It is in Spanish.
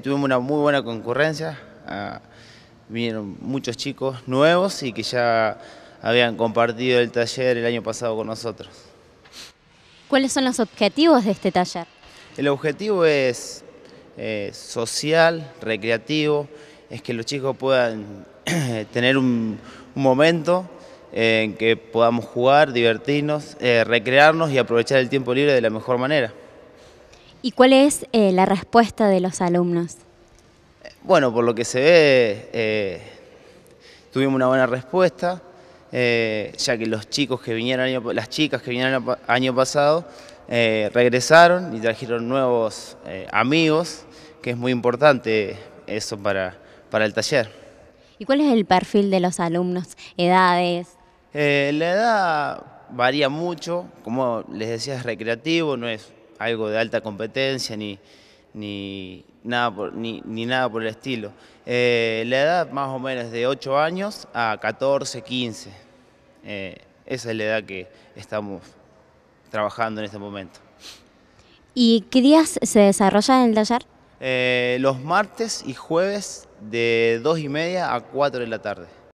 Tuvimos una muy buena concurrencia, ah, vinieron muchos chicos nuevos y que ya habían compartido el taller el año pasado con nosotros. ¿Cuáles son los objetivos de este taller? El objetivo es eh, social, recreativo, es que los chicos puedan tener un, momento en que podamos jugar, divertirnos, eh, recrearnos y aprovechar el tiempo libre de la mejor manera. ¿Y cuál es eh, la respuesta de los alumnos? Bueno, por lo que se ve, eh, tuvimos una buena respuesta, eh, ya que los chicos que vinieron las chicas que vinieron año pasado regresaron y trajeron nuevos amigos, que es muy importante eso para, para el taller. ¿Y cuál es el perfil de los alumnos? ¿Edades? la edad varía mucho, como les decía, es recreativo, no es algo de alta competencia ni, ni, nada, por, ni, nada por el estilo. Eh, la edad más o menos de 8 años a 14, 15. Eh, esa es la edad que estamos trabajando en este momento. ¿Y qué días se desarrolla en el taller? Eh, los martes y jueves de 2 y media a 4 de la tarde.